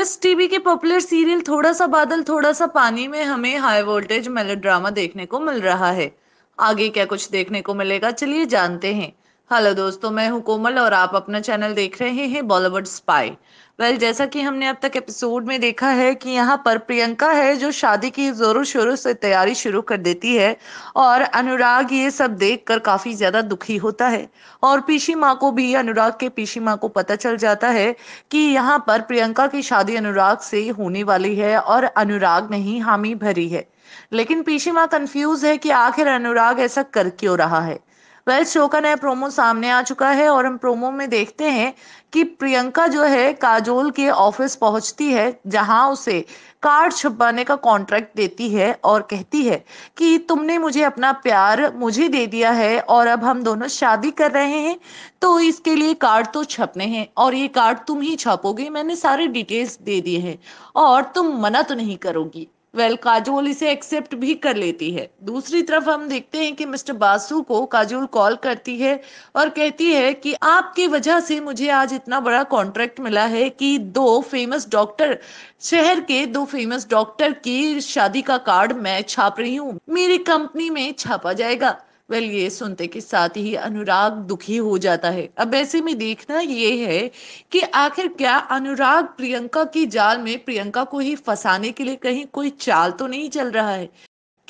इस टीवी के popular serial थोड़ा सा बादल थोड़ा सा पानी में हमें हाई वोल्टेज मेलोड्रामा देखने को मिल रहा है आगे क्या कुछ देखने को मिलेगा चलिए जानते हैं हेलो दोस्तों मैं हूं कोमल और आप अपना चैनल देख रहे हैं बॉलीवुड स्पाई वेल जैसा कि हमने अब तक एपिसोड में देखा है कि यहाँ पर प्रियंका है जो शादी की जोरों शोरों से तैयारी शुरू कर देती है और अनुराग ये सब देखकर काफी ज्यादा दुखी होता है और पीसी माँ को भी अनुराग के पीसी माँ को पता चल जाता है कि यहाँ पर प्रियंका की शादी अनुराग से होने वाली है और अनुराग नहीं हामी भरी है लेकिन पीसी माँ कंफ्यूज है कि आखिर अनुराग ऐसा कर क्यों रहा है वेल शो का नया प्रोमो सामने आ चुका है और हम प्रोमो में देखते हैं कि प्रियंका जो है काजोल के ऑफिस पहुंचती है जहां उसे कार्ड छुपाने का कॉन्ट्रैक्ट देती है और कहती है कि तुमने मुझे अपना प्यार मुझे दे दिया है और अब हम दोनों शादी कर रहे हैं तो इसके लिए कार्ड तो छपने हैं और ये कार्ड तुम ही छापोगे मैंने सारे डिटेल्स दे दिए हैं और तुम मना तो नहीं करोगी वेल well, काजोल इसे एक्सेप्ट भी कर लेती है दूसरी तरफ हम देखते हैं कि मिस्टर बासु को काजोल कॉल करती है और कहती है कि आपकी वजह से मुझे आज इतना बड़ा कॉन्ट्रैक्ट मिला है कि दो फेमस डॉक्टर शहर के दो फेमस डॉक्टर की शादी का कार्ड मैं छाप रही हूँ मेरी कंपनी में छापा जाएगा वेल ये सुनते के साथ ही अनुराग दुखी हो जाता है अब ऐसे में देखना ये है कि आखिर क्या अनुराग प्रियंका की जाल में प्रियंका को ही फंसाने के लिए कहीं कोई चाल तो नहीं चल रहा है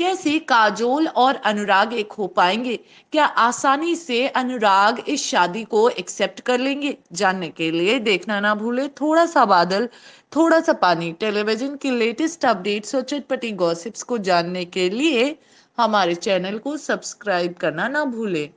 कैसे काजोल और अनुराग एक हो पाएंगे क्या आसानी से अनुराग इस शादी को एक्सेप्ट कर लेंगे जानने के लिए देखना ना भूले थोड़ा सा बादल थोड़ा सा पानी टेलीविजन की लेटेस्ट अपडेट्स और चटपटी गॉसिप्स को जानने के लिए हमारे चैनल को सब्सक्राइब करना ना भूलें